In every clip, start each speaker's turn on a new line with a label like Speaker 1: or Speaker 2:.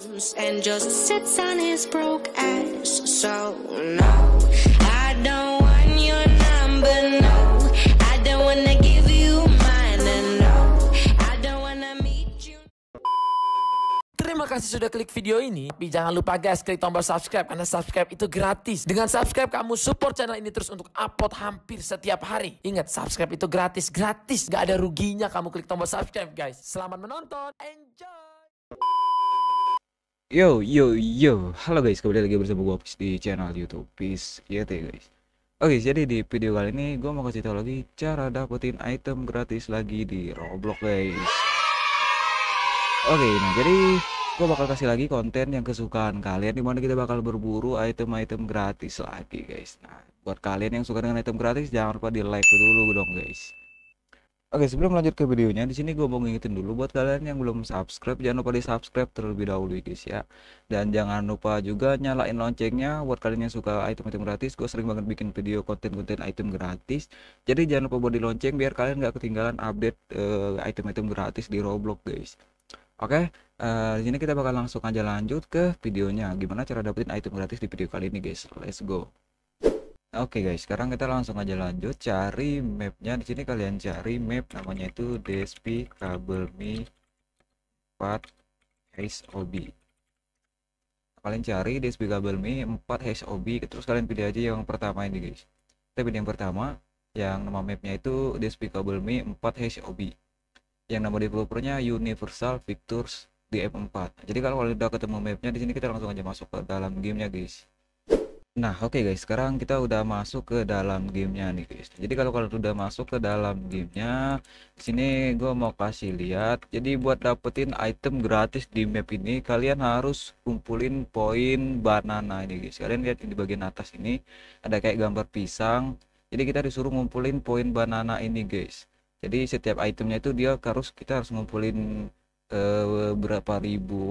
Speaker 1: Terima kasih sudah klik video ini. Tapi jangan lupa guys, klik tombol subscribe karena subscribe itu gratis. Dengan subscribe kamu support channel ini terus untuk upload hampir setiap hari. Ingat, subscribe itu gratis, gratis. Gak ada ruginya kamu klik tombol subscribe guys. Selamat menonton, enjoy! Yo yo yo, halo guys, kembali lagi bersama gue di channel YouTube Peace YT iya guys. Oke, jadi di video kali ini gue mau kasih tau lagi cara dapetin item gratis lagi di Roblox guys. Oke, nah jadi gue bakal kasih lagi konten yang kesukaan kalian di mana kita bakal berburu item-item gratis lagi guys. Nah, buat kalian yang suka dengan item gratis jangan lupa di like dulu dong guys. Oke, sebelum lanjut ke videonya, di sini gue mau ngingetin dulu buat kalian yang belum subscribe, jangan lupa di-subscribe terlebih dahulu ya guys ya. Dan jangan lupa juga nyalain loncengnya buat kalian yang suka item-item gratis. Gue sering banget bikin video konten-konten item gratis. Jadi jangan lupa buat di lonceng biar kalian nggak ketinggalan update eh, item-item uh, gratis di Roblox guys. Oke, uh, di sini kita bakal langsung aja lanjut ke videonya. Gimana cara dapetin item gratis di video kali ini guys. Let's go. Oke okay guys, sekarang kita langsung aja lanjut cari mapnya. Di sini kalian cari map namanya itu DSP Kabel Mi 4 HOB. Kalian cari DSP Kabel Mi 4 HOB, terus kalian pilih aja yang pertama ini guys. Kita pilih yang pertama, yang nama mapnya itu DSP Kabel Mi 4 HOB. Yang nama developernya Universal Pictures DM4. Jadi kalau kalian udah ketemu mapnya di sini kita langsung aja masuk ke dalam gamenya guys. Nah, oke okay guys, sekarang kita udah masuk ke dalam gamenya nih guys. Jadi kalau kalau udah masuk ke dalam gamenya, sini gue mau kasih lihat. Jadi buat dapetin item gratis di map ini, kalian harus kumpulin poin banana ini guys. Kalian lihat di bagian atas ini ada kayak gambar pisang. Jadi kita disuruh ngumpulin poin banana ini guys. Jadi setiap itemnya itu dia harus kita harus ngumpulin uh, berapa ribu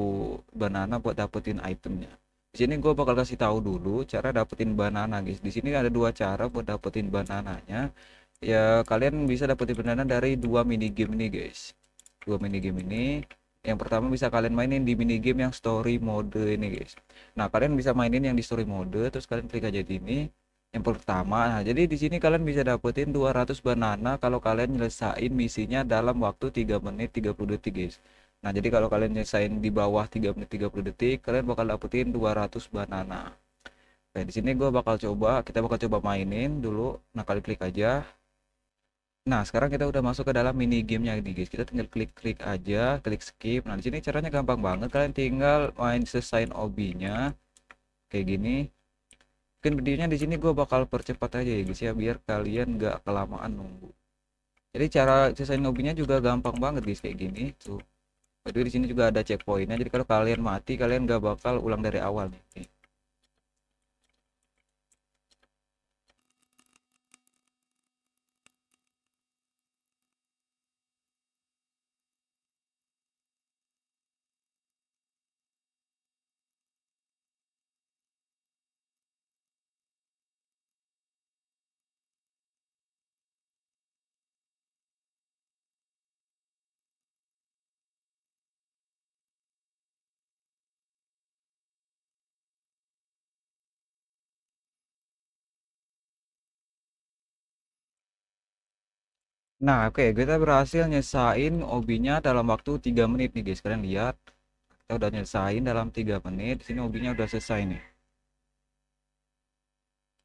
Speaker 1: banana buat dapetin itemnya di sini gue bakal kasih tahu dulu cara dapetin banana guys di sini ada dua cara buat dapetin banananya ya kalian bisa dapetin banana dari dua mini game ini guys dua mini game ini yang pertama bisa kalian mainin di mini game yang story mode ini guys nah kalian bisa mainin yang di story mode terus kalian klik aja di ini yang pertama nah jadi di sini kalian bisa dapetin 200 banana kalau kalian nyelesain misinya dalam waktu 3 menit 30 detik guys Nah, jadi kalau kalian nyesain di bawah 3 menit 30 detik, kalian bakal dapetin 200 banana. Oke, nah, di sini gue bakal coba, kita bakal coba mainin dulu. Nah, kalian klik aja. Nah, sekarang kita udah masuk ke dalam mini gamenya nih guys. Kita tinggal klik-klik aja, klik skip. Nah, di sini caranya gampang banget. Kalian tinggal main sign obinya kayak gini. Mungkin videonya di sini gue bakal percepat aja ya guys ya, biar kalian gak kelamaan nunggu. Jadi cara sesain obinya juga gampang banget guys kayak gini tuh. Jadi di sini juga ada checkpointnya. Jadi kalau kalian mati, kalian nggak bakal ulang dari awal nih. Nah, oke, okay, kita berhasil nyesain obinya dalam waktu 3 menit nih, guys. Kalian lihat, kita udah nyesain dalam 3 menit. Di sini obinya udah selesai nih.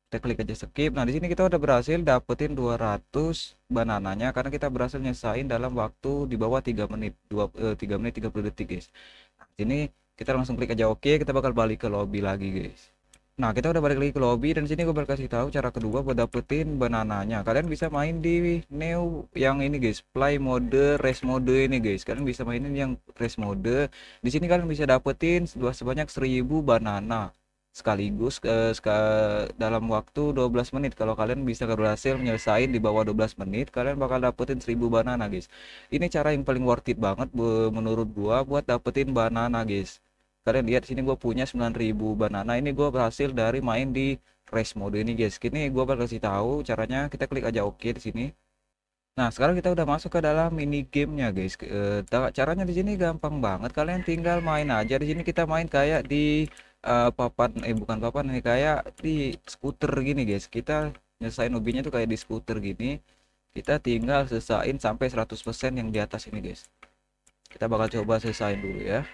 Speaker 1: Kita klik aja skip. Nah, di sini kita udah berhasil dapetin 200 banananya karena kita berhasil nyesain dalam waktu di bawah 3 menit, 2 eh, 3 menit 30 detik, guys. Nah, di sini kita langsung klik aja oke, okay. kita bakal balik ke lobby lagi, guys. Nah, kita udah balik lagi ke lobby dan sini gue bakal kasih tahu cara kedua buat dapetin banananya. Kalian bisa main di new yang ini guys, play mode, race mode ini guys. Kalian bisa mainin yang race mode. Di sini kalian bisa dapetin sebanyak seribu banana sekaligus eh, seka, dalam waktu 12 menit kalau kalian bisa berhasil menyelesaikan di bawah 12 menit kalian bakal dapetin 1000 banana guys ini cara yang paling worth it banget menurut gua buat dapetin banana guys kalian lihat sini gue punya 9000 banana ini gue berhasil dari main di race mode ini guys kini gue bakal kasih tahu caranya kita klik aja oke OK di sini Nah, sekarang kita udah masuk ke dalam mini gamenya, guys. E, caranya di sini gampang banget. Kalian tinggal main aja. Di sini kita main kayak di uh, papan, eh bukan papan, nih kayak di skuter gini, guys. Kita nyelesain ubinya tuh kayak di skuter gini. Kita tinggal selesain sampai 100% yang di atas ini, guys. Kita bakal coba selesain dulu ya.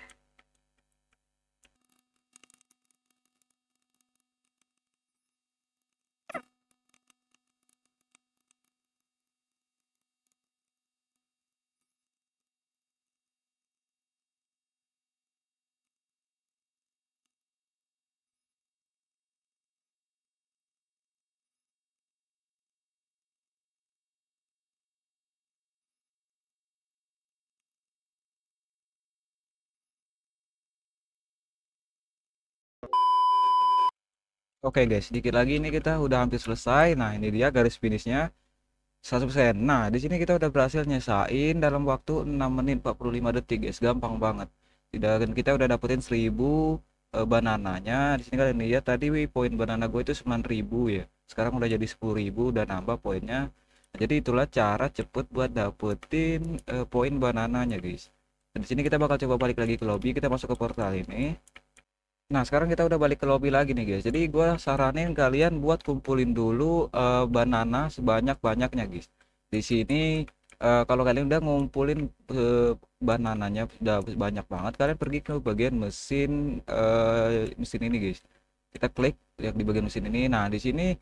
Speaker 1: Oke guys, sedikit lagi ini kita udah hampir selesai. Nah, ini dia garis finishnya 100%. Nah, di sini kita udah berhasil nyesain dalam waktu 6 menit 45 detik guys. Gampang banget. Tidak kita udah dapetin 1000 uh, eh, banananya. Di sini kalian lihat tadi poin banana gue itu 9000 ya. Sekarang udah jadi 10000 udah nambah poinnya. Nah, jadi itulah cara cepet buat dapetin uh, poin banananya guys. Nah, di sini kita bakal coba balik lagi ke lobby. Kita masuk ke portal ini. Nah, sekarang kita udah balik ke lobby lagi nih, guys. Jadi, gue saranin kalian buat kumpulin dulu uh, banana sebanyak-banyaknya, guys. Di sini, uh, kalau kalian udah ngumpulin uh, banananya udah banyak banget, kalian pergi ke bagian mesin uh, mesin ini, guys. Kita klik yang di bagian mesin ini. Nah, di sini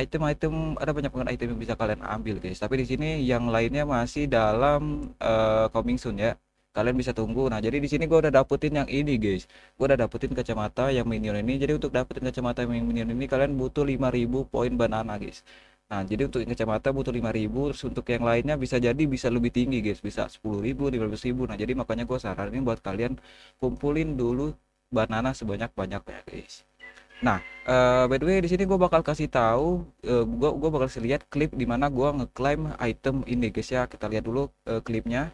Speaker 1: item-item ada banyak banget item yang bisa kalian ambil, guys. Tapi di sini yang lainnya masih dalam uh, coming soon ya kalian bisa tunggu nah jadi di sini gue udah dapetin yang ini guys gue udah dapetin kacamata yang minion ini jadi untuk dapetin kacamata yang minion ini kalian butuh 5000 poin banana guys Nah, jadi untuk kacamata butuh 5000 terus untuk yang lainnya bisa jadi bisa lebih tinggi guys, bisa 10000, 15000. Nah, jadi makanya gue saranin buat kalian kumpulin dulu banana sebanyak-banyaknya guys. Nah, uh, by the way di sini gue bakal kasih tahu uh, eh, gue gua bakal lihat klip dimana gue ngeklaim item ini guys ya. Kita lihat dulu uh, klipnya.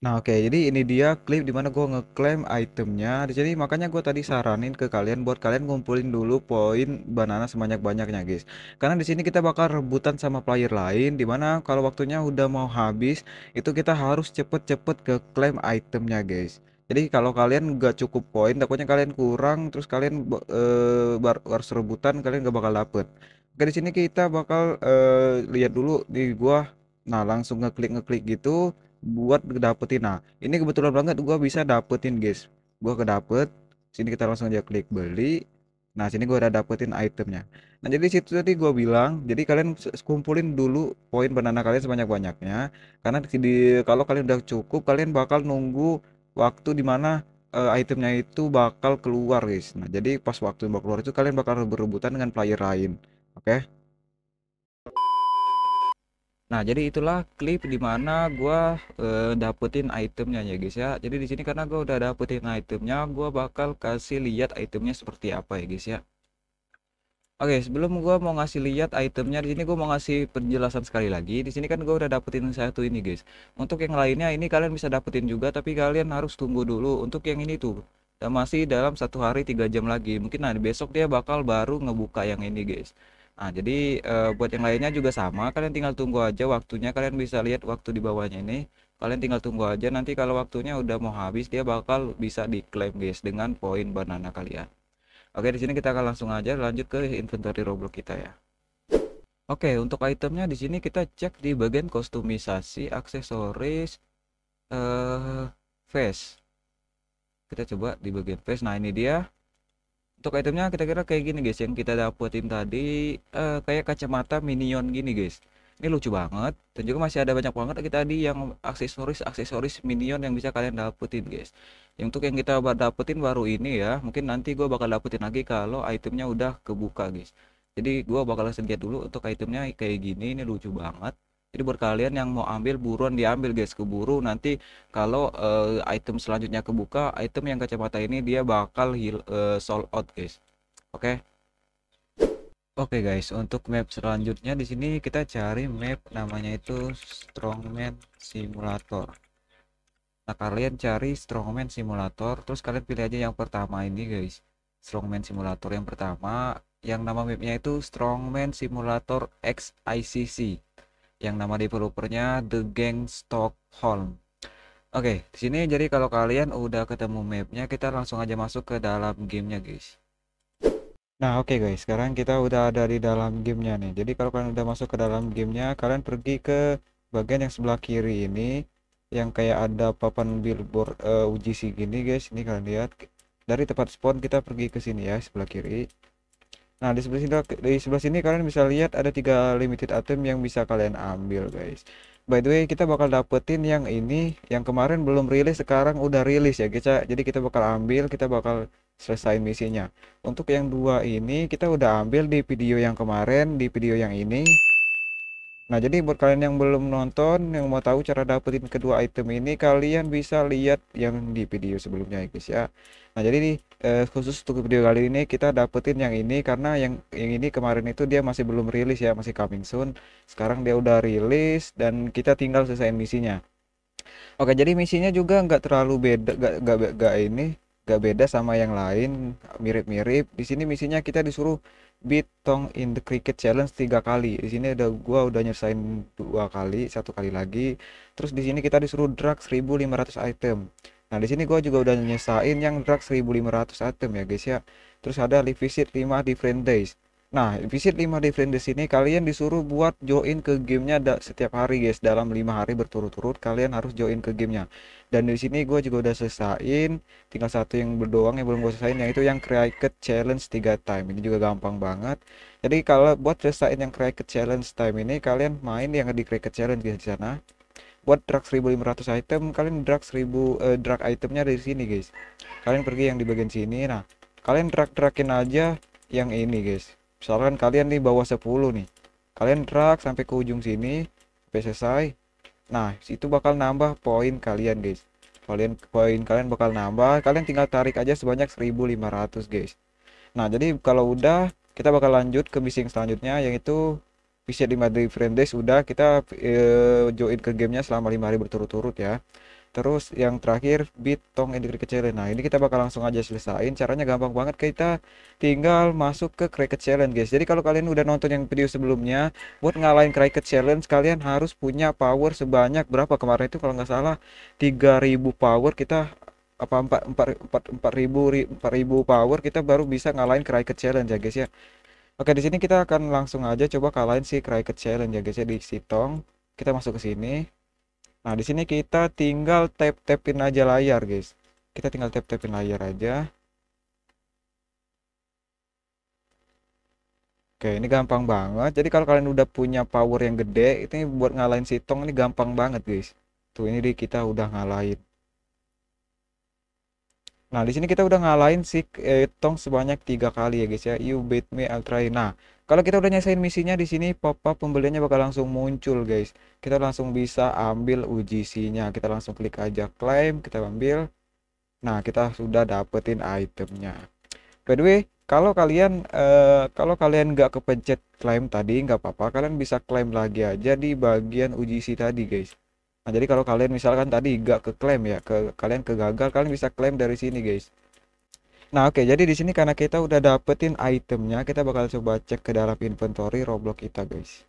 Speaker 1: Nah oke okay, jadi ini dia klip dimana gue ngeklaim itemnya Jadi makanya gue tadi saranin ke kalian buat kalian ngumpulin dulu poin banana sebanyak-banyaknya guys Karena di sini kita bakal rebutan sama player lain Dimana kalau waktunya udah mau habis itu kita harus cepet-cepet ke klaim itemnya guys jadi kalau kalian gak cukup poin takutnya kalian kurang terus kalian eh, bar harus rebutan kalian gak bakal dapet Oke di sini kita bakal uh, lihat dulu di gua nah langsung ngeklik ngeklik gitu buat dapetin nah ini kebetulan banget gue bisa dapetin guys gue kedapet sini kita langsung aja klik beli nah sini gue udah dapetin itemnya nah jadi situ tadi gue bilang jadi kalian kumpulin dulu poin banana kalian sebanyak banyaknya karena di kalau kalian udah cukup kalian bakal nunggu waktu dimana eh, itemnya itu bakal keluar guys nah jadi pas waktu bakal keluar itu kalian bakal berebutan dengan player lain oke okay? Nah, jadi itulah klip dimana gue e, eh, dapetin itemnya ya guys ya. Jadi di sini karena gue udah dapetin itemnya, gue bakal kasih lihat itemnya seperti apa ya guys ya. Oke, sebelum gue mau ngasih lihat itemnya di sini gue mau ngasih penjelasan sekali lagi. Di sini kan gue udah dapetin satu ini guys. Untuk yang lainnya ini kalian bisa dapetin juga, tapi kalian harus tunggu dulu untuk yang ini tuh. Dan masih dalam satu hari tiga jam lagi. Mungkin nanti besok dia bakal baru ngebuka yang ini guys. Nah, jadi uh, buat yang lainnya juga sama, kalian tinggal tunggu aja waktunya. Kalian bisa lihat waktu di bawahnya ini. Kalian tinggal tunggu aja nanti kalau waktunya udah mau habis dia bakal bisa diklaim guys dengan poin banana kalian. Oke, di sini kita akan langsung aja lanjut ke inventory Roblox kita ya. Oke, untuk itemnya di sini kita cek di bagian kostumisasi, aksesoris, eh face. Kita coba di bagian face. Nah, ini dia untuk itemnya kita kira kayak gini guys yang kita dapetin tadi uh, kayak kacamata minion gini guys ini lucu banget dan juga masih ada banyak banget kita tadi yang aksesoris aksesoris minion yang bisa kalian dapetin guys yang untuk yang kita dapetin baru ini ya mungkin nanti gue bakal dapetin lagi kalau itemnya udah kebuka guys jadi gue bakal sedikit dulu untuk itemnya kayak gini ini lucu banget jadi buat kalian yang mau ambil buruan diambil guys keburu nanti kalau uh, item selanjutnya kebuka item yang kacamata ini dia bakal heal, uh, eh, sold out guys. Oke. Okay? Oke okay guys, untuk map selanjutnya di sini kita cari map namanya itu Strongman Simulator. Nah, kalian cari Strongman Simulator, terus kalian pilih aja yang pertama ini guys. Strongman Simulator yang pertama, yang nama mapnya itu Strongman Simulator XICC yang nama developernya The Gang Stockholm. Oke, okay, di sini jadi kalau kalian udah ketemu mapnya, kita langsung aja masuk ke dalam gamenya guys. Nah oke okay guys, sekarang kita udah ada di dalam gamenya nih. Jadi kalau kalian udah masuk ke dalam gamenya, kalian pergi ke bagian yang sebelah kiri ini, yang kayak ada papan billboard uh, eh, UGC gini guys. Ini kalian lihat dari tempat spawn kita pergi ke sini ya sebelah kiri. Nah, di sebelah sini di sebelah sini kalian bisa lihat ada tiga limited item yang bisa kalian ambil, guys. By the way, kita bakal dapetin yang ini yang kemarin belum rilis sekarang udah rilis ya, guys. Ya. Jadi kita bakal ambil, kita bakal selesai misinya. Untuk yang dua ini kita udah ambil di video yang kemarin, di video yang ini. Nah, jadi buat kalian yang belum nonton, yang mau tahu cara dapetin kedua item ini, kalian bisa lihat yang di video sebelumnya ya, guys ya. Nah, jadi eh, khusus untuk video kali ini kita dapetin yang ini karena yang yang ini kemarin itu dia masih belum rilis ya, masih coming soon. Sekarang dia udah rilis dan kita tinggal selesai misinya. Oke, jadi misinya juga nggak terlalu beda, nggak gak, gak ini nggak beda sama yang lain, mirip-mirip. Di sini misinya kita disuruh beat tong in the cricket challenge tiga kali di sini ada gua udah nyelesain dua kali satu kali lagi terus di sini kita disuruh drag 1500 item Nah, di sini gue juga udah nyesain yang drag 1500 item ya guys ya. Terus ada revisit 5 different days. Nah, revisit 5 different days ini kalian disuruh buat join ke gamenya setiap hari guys. Dalam 5 hari berturut-turut kalian harus join ke gamenya. Dan di sini gue juga udah selesaiin. Tinggal satu yang berdoang yang belum gue selesaiin yaitu yang create challenge 3 time. Ini juga gampang banget. Jadi kalau buat selesaiin yang create challenge time ini kalian main yang di create challenge di sana buat drag 1500 item kalian drag 1000 uh, eh, drag itemnya dari sini guys kalian pergi yang di bagian sini nah kalian drag dragin aja yang ini guys misalkan kalian di bawah 10 nih kalian drag sampai ke ujung sini sampai selesai nah itu bakal nambah poin kalian guys kalian poin kalian bakal nambah kalian tinggal tarik aja sebanyak 1500 guys nah jadi kalau udah kita bakal lanjut ke bising selanjutnya yang itu bisa di Madrid Friend days udah kita uh, join ke gamenya selama lima hari berturut-turut ya terus yang terakhir bit tong and cricket nah ini kita bakal langsung aja selesain caranya gampang banget kita tinggal masuk ke cricket challenge guys jadi kalau kalian udah nonton yang video sebelumnya buat ngalahin cricket challenge kalian harus punya power sebanyak berapa kemarin itu kalau nggak salah 3000 power kita apa empat empat empat ribu empat ribu power kita baru bisa ngalahin cricket challenge ya guys ya Oke, di sini kita akan langsung aja coba kalahin si cricket Challenge ya guys ya di Sitong. Kita masuk ke sini. Nah, di sini kita tinggal tap-tapin aja layar, guys. Kita tinggal tap-tapin layar aja. Oke, ini gampang banget. Jadi kalau kalian udah punya power yang gede, ini buat ngalahin Sitong ini gampang banget, guys. Tuh, ini di kita udah ngalahin. Nah, di sini kita udah ngalahin si Etong sebanyak tiga kali ya guys ya. You beat me, I'll try. Nah, kalau kita udah nyesain misinya di sini pop-up pembeliannya bakal langsung muncul guys. Kita langsung bisa ambil uji nya Kita langsung klik aja claim, kita ambil. Nah, kita sudah dapetin itemnya. By the way, kalau kalian uh, kalau kalian nggak kepencet claim tadi nggak apa-apa, kalian bisa claim lagi aja di bagian uji UGC tadi guys nah jadi kalau kalian misalkan tadi gak ke klaim ya ke kalian kegagal kalian bisa klaim dari sini guys Nah, oke, okay, jadi di sini karena kita udah dapetin itemnya, kita bakal coba cek ke dalam inventory Roblox kita, guys.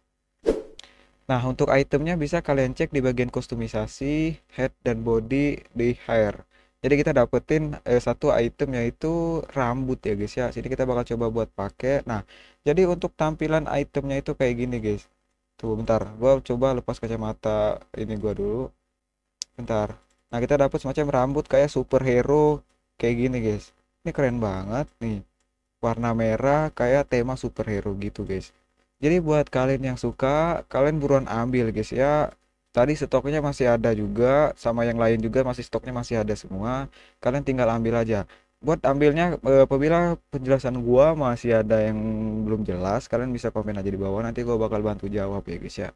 Speaker 1: Nah, untuk itemnya bisa kalian cek di bagian kustomisasi, head dan body di hair. Jadi kita dapetin eh, satu item yaitu rambut ya, guys ya. Sini kita bakal coba buat pakai. Nah, jadi untuk tampilan itemnya itu kayak gini, guys. Tuh bentar, gua coba lepas kacamata ini gua dulu. Bentar. Nah, kita dapat semacam rambut kayak superhero kayak gini, guys. Ini keren banget nih. Warna merah kayak tema superhero gitu, guys. Jadi buat kalian yang suka, kalian buruan ambil, guys ya. Tadi stoknya masih ada juga, sama yang lain juga masih stoknya masih ada semua. Kalian tinggal ambil aja buat ambilnya eh, apabila penjelasan gua masih ada yang belum jelas kalian bisa komen aja di bawah nanti gua bakal bantu jawab ya guys ya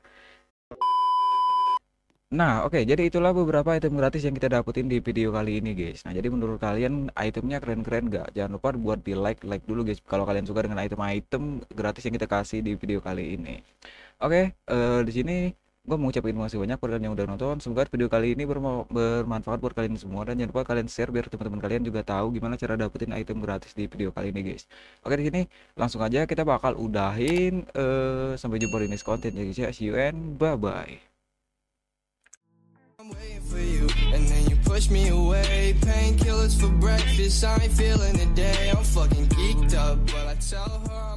Speaker 1: Nah, oke, okay, jadi itulah beberapa item gratis yang kita dapetin di video kali ini, guys. Nah, jadi menurut kalian itemnya keren-keren gak? Jangan lupa buat di like, like dulu, guys. Kalau kalian suka dengan item-item gratis yang kita kasih di video kali ini. Oke, okay, uh, eh, di sini gue mau ucapin terima kasih banyak buat kalian yang udah nonton semoga video kali ini bermanfaat buat kalian semua dan jangan lupa kalian share biar teman-teman kalian juga tahu gimana cara dapetin item gratis di video kali ini guys oke di sini langsung aja kita bakal udahin uh, sampai jumpa di next konten ya guys ya see you and bye bye push me away Painkillers for breakfast I ain't feeling day, I'm fucking geeked up But I tell her